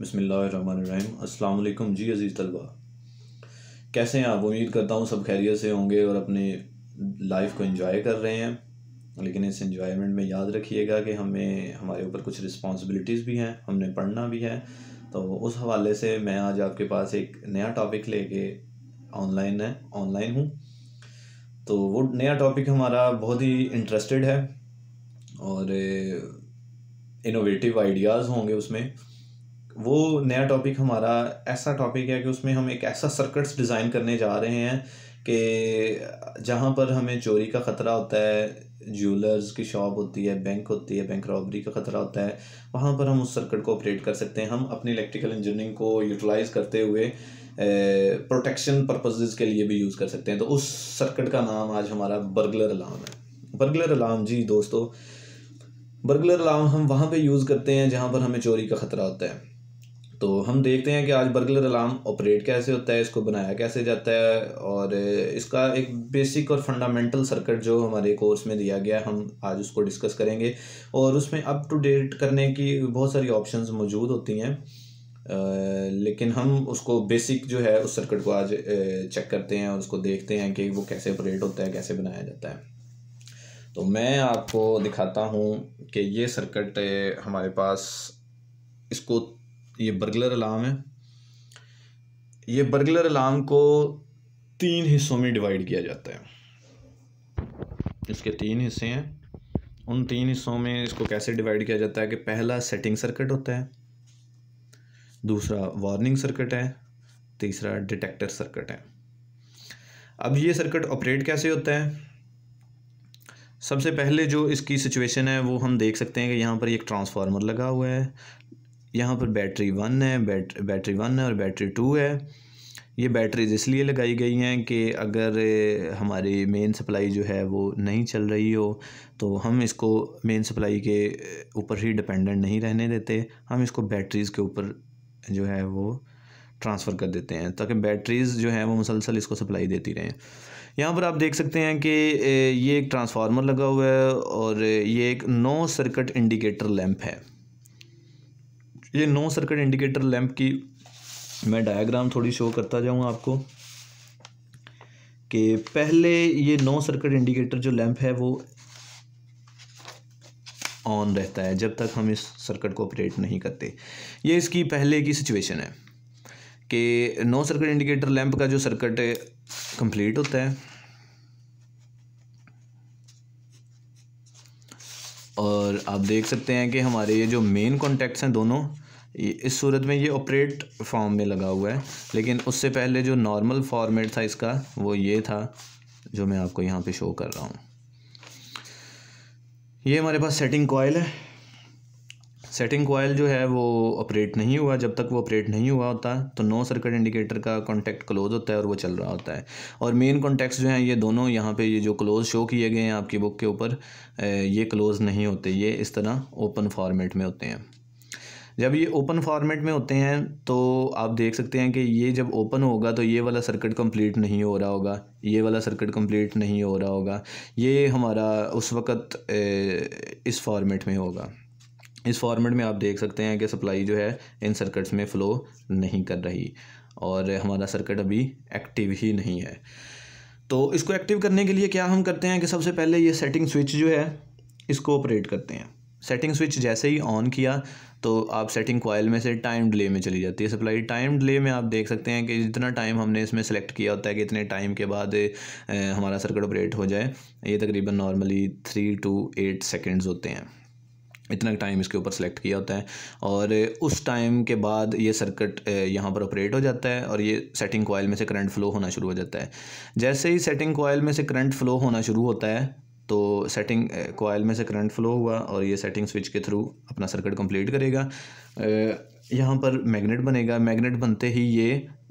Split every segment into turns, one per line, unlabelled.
बसमीम अल्लाम जी अज़ीज़ तलबा कैसे हैं आप उम्मीद करता हूँ सब खैरियत से होंगे और अपने लाइफ को इंजॉय कर रहे हैं लेकिन इस इन्जॉयमेंट में याद रखिएगा कि हमें हमारे ऊपर कुछ रिस्पॉन्सिबिलिटीज़ भी हैं हमने पढ़ना भी है तो उस हवाले से मैं आज आपके पास एक नया टॉपिक लेके ऑनलाइन है ऑनलाइन हूँ तो वो नया टॉपिक हमारा बहुत ही इंटरेस्टेड है और इनोवेटिव आइडियाज़ होंगे उसमें वो नया टॉपिक हमारा ऐसा टॉपिक है कि उसमें हम एक ऐसा सर्कट्स डिज़ाइन करने जा रहे हैं कि जहाँ पर हमें चोरी का ख़तरा होता है ज्वेलर्स की शॉप होती है बैंक होती है बैंक रॉबरी का ख़तरा होता है वहाँ पर हम उस सर्कट को ऑपरेट कर सकते हैं हम अपनी इलेक्ट्रिकल इंजीनियरिंग को यूटिलाइज़ करते हुए प्रोटेक्शन पर्पजेज़ के लिए भी यूज़ कर सकते हैं तो उस सर्कट का नाम आज हमारा बर्गलर अलार्म है बर्गलर अलार्म जी दोस्तों बर्गलर अलार्म हम वहाँ पे यूज़ करते हैं जहाँ पर हमें चोरी का ख़तरा होता है तो हम देखते हैं कि आज बर्गलर अलार्म ऑपरेट कैसे होता है इसको बनाया कैसे जाता है और इसका एक बेसिक और फंडामेंटल सर्किट जो हमारे कोर्स में दिया गया हम आज उसको डिस्कस करेंगे और उसमें अप टू डेट करने की बहुत सारी ऑप्शंस मौजूद होती हैं लेकिन हम उसको बेसिक जो है उस सर्किट को आज चेक करते हैं और उसको देखते हैं कि वो कैसे ऑपरेट होता है कैसे बनाया जाता है तो मैं आपको दिखाता हूँ कि ये सर्किट हमारे पास इसको ये बर्गलर अलार्म है ये बर्गलर अलार्म को तीन हिस्सों में डिवाइड किया जाता है इसके तीन हिस्से हैं उन तीन हिस्सों में इसको कैसे डिवाइड किया जाता है कि पहला सेटिंग सर्किट होता है दूसरा वार्निंग सर्किट है तीसरा डिटेक्टर सर्किट है अब ये सर्किट ऑपरेट कैसे होता है सबसे पहले जो इसकी सिचुएशन है वो हम देख सकते हैं कि यहाँ पर एक ट्रांसफार्मर लगा हुआ है यहाँ पर बैटरी वन है बैट बैटरी वन है और बैटरी टू है ये बैटरीज इसलिए लगाई गई हैं कि अगर हमारी मेन सप्लाई जो है वो नहीं चल रही हो तो हम इसको मेन सप्लाई के ऊपर ही डिपेंडेंट नहीं रहने देते हम इसको बैटरीज़ के ऊपर जो है वो ट्रांसफ़र कर देते हैं ताकि बैटरीज़ जो हैं वो मुसलसल इसको सप्लाई देती रहें यहाँ पर आप देख सकते हैं कि ये एक ट्रांसफार्मर लगा हुआ है और ये एक नो सर्किट इंडिकेटर लैंप है ये नो सर्किट इंडिकेटर लैंप की मैं डायग्राम थोड़ी शो करता जाऊँ आपको कि पहले ये नो सर्किट इंडिकेटर जो लैंप है वो ऑन रहता है जब तक हम इस सर्किट को ऑपरेट नहीं करते ये इसकी पहले की सिचुएशन है कि नो सर्किट इंडिकेटर लैंप का जो सर्किट कंप्लीट होता है और आप देख सकते हैं कि हमारे ये जो मेन कॉन्टैक्ट्स हैं दोनों इस सूरत में ये ऑपरेट फॉर्म में लगा हुआ है लेकिन उससे पहले जो नॉर्मल फॉर्मेट था इसका वो ये था जो मैं आपको यहाँ पे शो कर रहा हूँ ये हमारे पास सेटिंग कोयल है सेटिंग कॉयल जो है वो ऑपरेट नहीं हुआ जब तक वो ऑपरेट नहीं हुआ होता तो नो सर्किट इंडिकेटर का कॉन्टैक्ट क्लोज होता है और वो चल रहा होता है और मेन कॉन्टैक्ट जो हैं ये दोनों यहाँ पे ये जो क्लोज शो किए गए हैं आपकी बुक के ऊपर ये क्लोज़ नहीं होते ये इस तरह ओपन फॉर्मेट में होते हैं जब ये ओपन फॉर्मेट में होते हैं तो आप देख सकते हैं कि ये जब ओपन होगा तो ये वाला सर्किट कंप्लीट नहीं हो रहा होगा ये वाला सर्किट कंप्लीट नहीं हो रहा होगा ये हमारा उस वक़्त इस फॉर्मेट में होगा इस फॉर्मेट में आप देख सकते हैं कि सप्लाई जो है इन सर्किट्स में फ़्लो नहीं कर रही और हमारा सर्किट अभी एक्टिव ही नहीं है तो इसको एक्टिव करने के लिए क्या हम करते हैं कि सबसे पहले ये सेटिंग स्विच जो है इसको ऑपरेट करते हैं सेटिंग स्विच जैसे ही ऑन किया तो आप सेटिंग कॉयल में से टाइम डिले में चली जाती है सप्लाई टाइम डिले में आप देख सकते हैं कि जितना टाइम हमने इसमें सेलेक्ट किया होता है कि इतने टाइम के बाद हमारा सर्किट ऑपरेट हो जाए ये तकरीबन normally three two eight seconds होते हैं इतना टाइम इसके ऊपर सेलेक्ट किया होता है और उस टाइम के बाद ये सर्किट यहाँ पर ऑपरेट हो जाता है और ये सेटिंग कॉयल में से करंट फ्लो होना शुरू हो जाता है जैसे ही सेटिंग कॉयल में से करंट फ्लो होना शुरू होता है तो सेटिंग कोयल में से करंट फ्लो हुआ और ये सेटिंग स्विच के थ्रू अपना सर्किट कंप्लीट करेगा यहाँ पर मैग्नेट बनेगा मैग्नेट बनते ही ये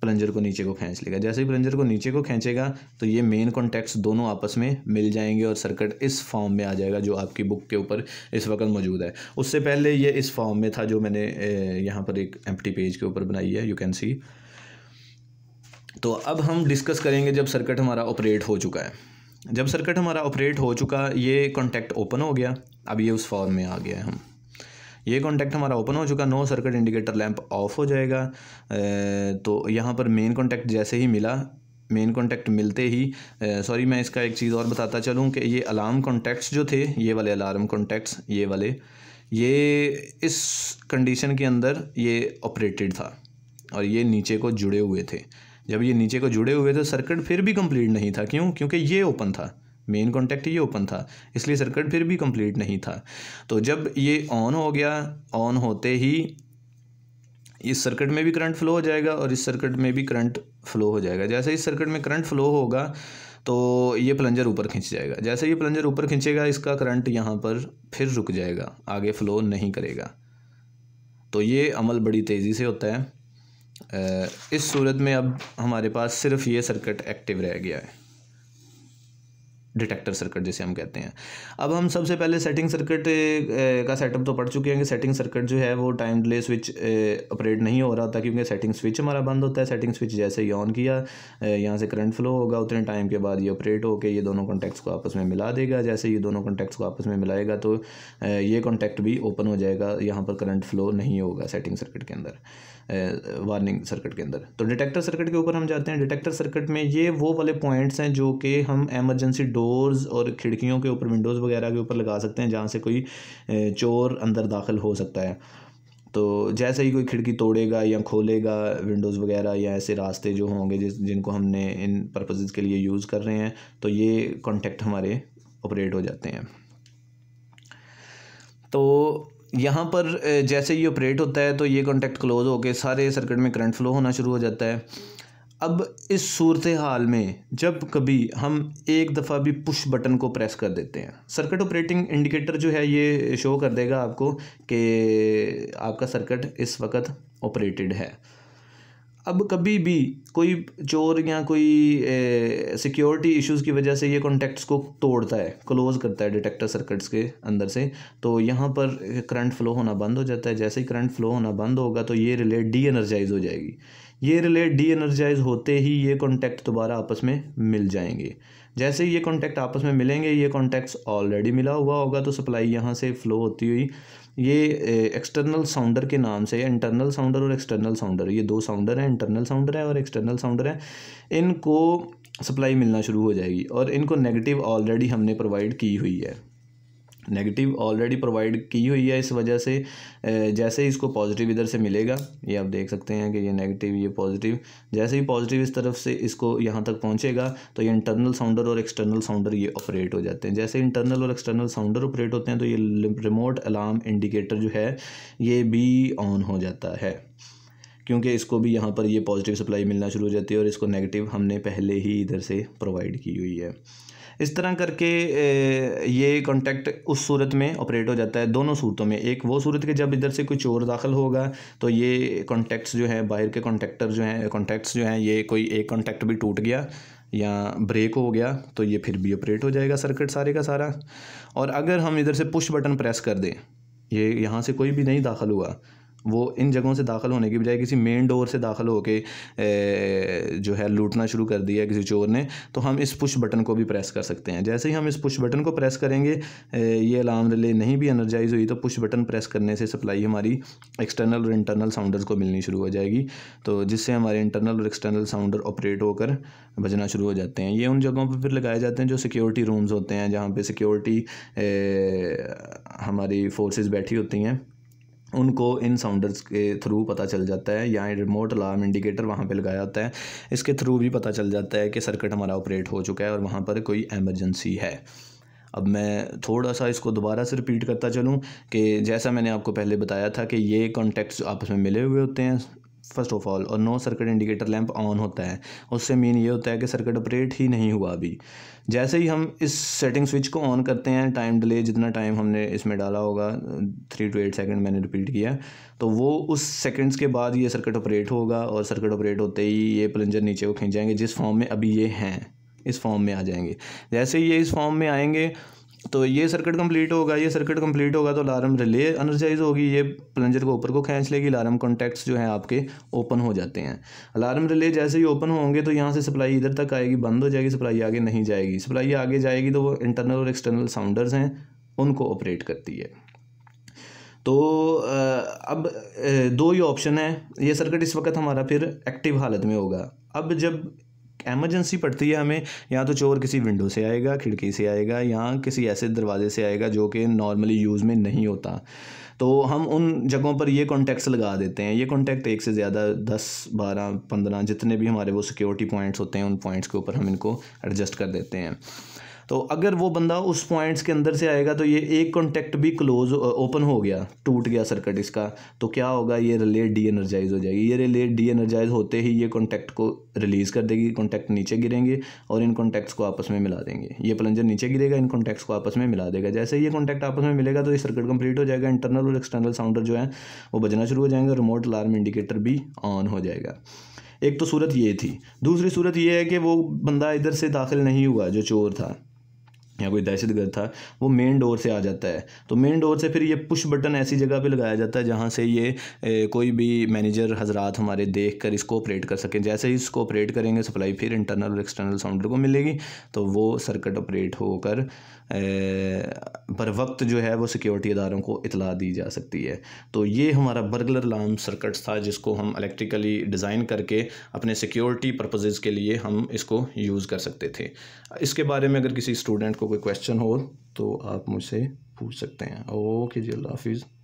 प्लंजर को नीचे को खींच लेगा जैसे ही प्लंजर को नीचे को खींचेगा तो ये मेन कॉन्टैक्ट्स दोनों आपस में मिल जाएंगे और सर्किट इस फॉर्म में आ जाएगा जो आपकी बुक के ऊपर इस वक्त मौजूद है उससे पहले ये इस फॉर्म में था जो मैंने यहाँ पर एक एम पेज के ऊपर बनाई है यू कैन सी तो अब हम डिस्कस करेंगे जब सर्किट हमारा ऑपरेट हो चुका है जब सर्किट हमारा ऑपरेट हो चुका ये कॉन्टैक्ट ओपन हो गया अब ये उस फॉर्म में आ गया है हम ये कॉन्टैक्ट हमारा ओपन हो चुका no circuit indicator lamp off हो जाएगा तो यहाँ पर मेन कॉन्टैक्ट जैसे ही मिला मेन कॉन्टैक्ट मिलते ही सॉरी मैं इसका एक चीज़ और बताता चलूँ कि ये अलार्म कॉन्टैक्ट्स जो थे ये वाले अलार्म कॉन्टैक्ट्स ये वाले ये इस कंडीशन के अंदर ये ऑपरेटेड था और ये नीचे को जुड़े हुए थे जब ये नीचे को जुड़े हुए थे सर्किट फिर भी कंप्लीट नहीं था क्यों क्योंकि ये ओपन था मेन कॉन्टैक्ट ये ओपन था इसलिए सर्किट फिर भी कंप्लीट नहीं था तो जब ये ऑन हो गया ऑन होते ही इस सर्किट में भी करंट फ्लो हो जाएगा और इस सर्किट में भी करंट फ्लो हो जाएगा जैसे इस सर्किट में करंट फ्लो होगा तो ये प्लंजर ऊपर खींच जाएगा जैसे ये प्लंजर ऊपर खींचेगा इसका करंट यहाँ पर फिर रुक जाएगा आगे फ्लो नहीं करेगा तो ये अमल बड़ी तेज़ी से होता है इस सूरत में अब हमारे पास सिर्फ ये सर्किट एक्टिव रह गया है डिटेक्टर सर्किट जिसे हम कहते हैं अब हम सबसे पहले सेटिंग सर्किट का सेटअप तो पढ़ चुके हैं कि सेटिंग सर्किट जो है वो टाइम डिले स्विच ऑपरेट नहीं हो रहा था क्योंकि सेटिंग स्विच हमारा बंद होता है सेटिंग स्विच जैसे ही ऑन किया यहाँ से करंट फ्लो होगा उतने टाइम के बाद ये ऑपरेट होकर ये दोनों कॉन्टैक्ट्स को आपस में मिला देगा जैसे ये दोनों कॉन्टैक्ट्स को आपस में मिलाएगा तो ये कॉन्टैक्ट भी ओपन हो जाएगा यहाँ पर करंट फ्लो नहीं होगा सेटिंग सर्किट के अंदर वार्निंग सर्किट के अंदर तो डिटेक्टर सर्किट के ऊपर हम जाते हैं डिटेक्टर सर्किट में ये वो वाले पॉइंट्स हैं जो कि हम एमरजेंसी डोर्स और खिड़कियों के ऊपर विंडोज़ वगैरह के ऊपर लगा सकते हैं जहाँ से कोई चोर अंदर दाखिल हो सकता है तो जैसे ही कोई खिड़की तोड़ेगा या खोलेगा विंडोज़ वगैरह या ऐसे रास्ते जो होंगे जिस जिनको हमने इन पर्पजेज़ के लिए यूज़ कर रहे हैं तो ये कॉन्टेक्ट हमारे ऑपरेट हो जाते हैं तो यहाँ पर जैसे ही ऑपरेट होता है तो ये कॉन्टैक्ट क्लोज होकर सारे सर्किट में करंट फ्लो होना शुरू हो जाता है अब इस सूरत हाल में जब कभी हम एक दफ़ा भी पुश बटन को प्रेस कर देते हैं सर्किट ऑपरेटिंग इंडिकेटर जो है ये शो कर देगा आपको कि आपका सर्किट इस वक्त ऑपरेटेड है अब कभी भी कोई चोर या कोई सिक्योरिटी इश्यूज की वजह से ये कॉन्टैक्ट्स को तोड़ता है क्लोज़ करता है डिटेक्टर सर्किट्स के अंदर से तो यहाँ पर करंट फ्लो होना बंद हो जाता है जैसे ही करंट फ्लो होना बंद होगा तो ये रिले डी एनर्जाइज हो जाएगी ये रिले डी एनर्जाइज होते ही ये कॉन्टैक्ट दोबारा आपस में मिल जाएंगे जैसे ही ये कॉन्टैक्ट आपस में मिलेंगे ये कॉन्टैक्ट्स ऑलरेडी मिला हुआ होगा तो सप्लाई यहाँ से फ़्लो होती हुई ये एक्सटर्नल साउंडर के नाम से इंटरनल साउंडर और एक्सटर्नल साउंडर ये दो साउंडर हैं इंटरनल साउंडर है और एक्सटर्नल साउंडर है इनको सप्लाई मिलना शुरू हो जाएगी और इनको नेगेटिव ऑलरेडी हमने प्रोवाइड की हुई है नेगेटिव ऑलरेडी प्रोवाइड की हुई है इस वजह से जैसे ही इसको पॉजिटिव इधर से मिलेगा ये आप देख सकते हैं कि ये नेगेटिव ये पॉजिटिव जैसे ही पॉजिटिव इस तरफ से इसको यहाँ तक पहुँचेगा तो ये इंटरनल साउंडर और एक्सटर्नल साउंडर ये ऑपरेट हो जाते हैं जैसे इंटरनल और एक्सटर्नल साउंडर ऑपरेट होते हैं तो ये रिमोट अलार्म इंडिकेटर जो है ये भी ऑन हो जाता है क्योंकि इसको भी यहाँ पर ये पॉजिटिव सप्लाई मिलना शुरू हो जाती है और इसको नेगेटिव हमने पहले ही इधर से प्रोवाइड की हुई है इस तरह करके ये कॉन्टैक्ट उस सूरत में ऑपरेट हो जाता है दोनों सूरतों में एक वो सूरत के जब इधर से कोई चोर दाखिल होगा तो ये कॉन्टैक्ट्स जो है बाहर के कॉन्टैक्टर जो हैं कॉन्टैक्ट्स जो हैं ये कोई एक कॉन्टैक्ट भी टूट गया या ब्रेक हो गया तो ये फिर भी ऑपरेट हो जाएगा सर्किट सारे का सारा और अगर हम इधर से पुश बटन प्रेस कर दें ये यहाँ से कोई भी नहीं दाखिल हुआ वो इन जगहों से दाखिल होने की बजाय किसी मेन डोर से दाखिल होकर जो है लूटना शुरू कर दिया किसी चोर ने तो हम इस पुश बटन को भी प्रेस कर सकते हैं जैसे ही हम इस पुश बटन को प्रेस करेंगे ये अलार्म रिले नहीं भी एनर्जाइज़ हुई तो पुश बटन प्रेस करने से सप्लाई हमारी एक्सटर्नल और इंटरनल साउंडर्स को मिलनी शुरू हो जाएगी तो जिससे हमारे इंटरनल और एक्सटर्नल साउंडर ऑपरेट होकर बजना शुरू हो जाते हैं ये उन जगहों पर फिर लगाए जाते हैं जो सिक्योरिटी रूम्स होते हैं जहाँ पर सिक्योरिटी हमारी फोर्सेज बैठी होती हैं उनको इन साउंडर्स के थ्रू पता चल जाता है या रिमोट अलार्म इंडिकेटर वहाँ पे लगाया जाता है इसके थ्रू भी पता चल जाता है कि सर्किट हमारा ऑपरेट हो चुका है और वहाँ पर कोई एमरजेंसी है अब मैं थोड़ा सा इसको दोबारा से रिपीट करता चलूँ कि जैसा मैंने आपको पहले बताया था कि ये कॉन्टेक्ट्स आपस में मिले हुए होते हैं फर्स्ट ऑफ ऑल और no circuit indicator lamp on होता है उससे मेन ये होता है कि सर्किट ऑपरेट ही नहीं हुआ अभी जैसे ही हम इस सेटिंग स्विच को ऑन करते हैं टाइम डिले जितना टाइम हमने इसमें डाला होगा थ्री टू एट सेकेंड मैंने रिपीट किया तो वो उस सेकेंड्स के बाद ये सर्किट ऑपरेट होगा और सर्किट ऑपरेट होते ही ये प्लंजर नीचे को खींच जाएंगे जिस फॉर्म में अभी ये हैं इस फॉर्म में आ जाएंगे जैसे ही ये इस फॉर्म में आएंगे तो ये सर्किट कंप्लीट होगा ये सर्किट कंप्लीट होगा तो अलार्म रिले अनर्जाइज होगी ये प्लंजर को ऊपर को खींच लेगी अलार्म कॉन्टैक्ट्स जो हैं आपके ओपन हो जाते हैं अलार्म रिले जैसे ही ओपन होंगे तो यहाँ से सप्लाई इधर तक आएगी बंद हो जाएगी सप्लाई आगे नहीं जाएगी सप्लाई आगे जाएगी तो वो इंटरनल और एक्सटर्नल साउंडर्स हैं उनको ऑपरेट करती है तो अब दो ही ऑप्शन है ये सर्किट इस वक्त हमारा फिर एक्टिव हालत में होगा अब जब एमरजेंसी पड़ती है हमें या तो चोर किसी विंडो से आएगा खिड़की से आएगा या किसी ऐसे दरवाजे से आएगा जो कि नॉर्मली यूज़ में नहीं होता तो हम उन जगहों पर ये कॉन्टैक्ट्स लगा देते हैं ये कॉन्टैक्ट एक से ज़्यादा दस बारह पंद्रह जितने भी हमारे वो सिक्योरिटी पॉइंट्स होते हैं उन पॉइंट्स के ऊपर हम इनको एडजस्ट कर देते हैं तो अगर वो बंदा उस पॉइंट्स के अंदर से आएगा तो ये एक कॉन्टैक्ट भी क्लोज ओपन हो गया टूट गया सर्किट इसका तो क्या होगा ये रिले डी एनर्जाइज हो जाएगी ये रिले डी एनर्जाइज होते ही ये कॉन्टैक्ट को रिलीज़ कर देगी कॉन्टैक्ट नीचे गिरेंगे और इन कॉन्टैक्ट्स को आपस में मिला देंगे ये प्लंजर नीचे गिरेगा इन कॉन्टैक्ट्स को आपस में मिला देगा जैसे ये कॉन्टैक्ट आपस में मिलेगा तो ये सर्किट कंप्लीट हो जाएगा इंटरनल और एक्सटर्नल साउंडर जो है वो बजना शुरू हो जाएंगे रिमोट अलार्म इंडिकेटर भी ऑन हो जाएगा एक तो सूरत ये थी दूसरी सूरत ये है कि वो बंदा इधर से दाखिल नहीं हुआ जो चोर था या कोई दहशतगर्द था वो मेन डोर से आ जाता है तो मेन डोर से फिर ये पुश बटन ऐसी जगह पे लगाया जाता है जहाँ से ये ए, कोई भी मैनेजर हजरात हमारे देख कर इसको ऑपरेट कर सकें जैसे ही इसको ऑपरेट करेंगे सप्लाई फिर इंटरनल और एक्सटर्नल साउंडर को मिलेगी तो वो सर्किट ऑपरेट होकर पर वक्त जो है वो सिक्योरिटी अदारों को इतला दी जा सकती है तो ये हमारा बर्गलर लाम सर्कट्स था जिसको हम इलेक्ट्रिकली डिज़ाइन करके अपने सिक्योरिटी पर्पजेज़ के लिए हम इसको यूज़ कर सकते थे इसके बारे में अगर किसी स्टूडेंट को आपको कोई क्वेश्चन हो तो आप मुझसे पूछ सकते हैं ओके जी अल्लाह हाफिज़